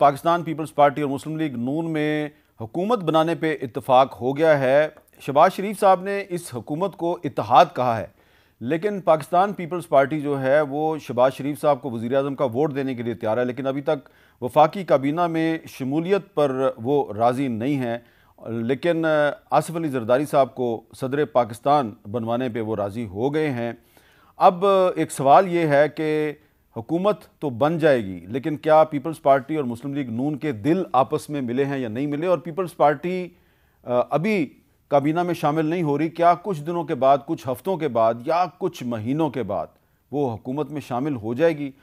Pakistan peoples party और मुस्लिम league नून में हुकूमत बनाने पर इतफाक़ हो गया है शबाज शरीफ साहब ने इस हुकूमत को इतिहाद कहा है लेकिन पाकिस्तान पीपल्स पार्टी जो है वो शबाज शरीफ साहब को वज़ी अजम का वोट देने के लिए तैयार है लेकिन अभी तक वफाकी काबीना में शमूलियत पर वो राज़ी नहीं है लेकिन आसफ़ अली जरदारी साहब को सदर पाकिस्तान बनवाने पर वो राज़ी हो गए हैं अब एक सवाल ये है कि हुकूमत तो बन जाएगी लेकिन क्या पीपल्स पार्टी और मुस्लिम लीग नून के दिल आपस में मिले हैं या नहीं मिले और पीपल्स पार्टी अभी काबीना में शामिल नहीं हो रही क्या कुछ दिनों के बाद कुछ हफ्तों के बाद या कुछ महीनों के बाद वो हुकूमत में शामिल हो जाएगी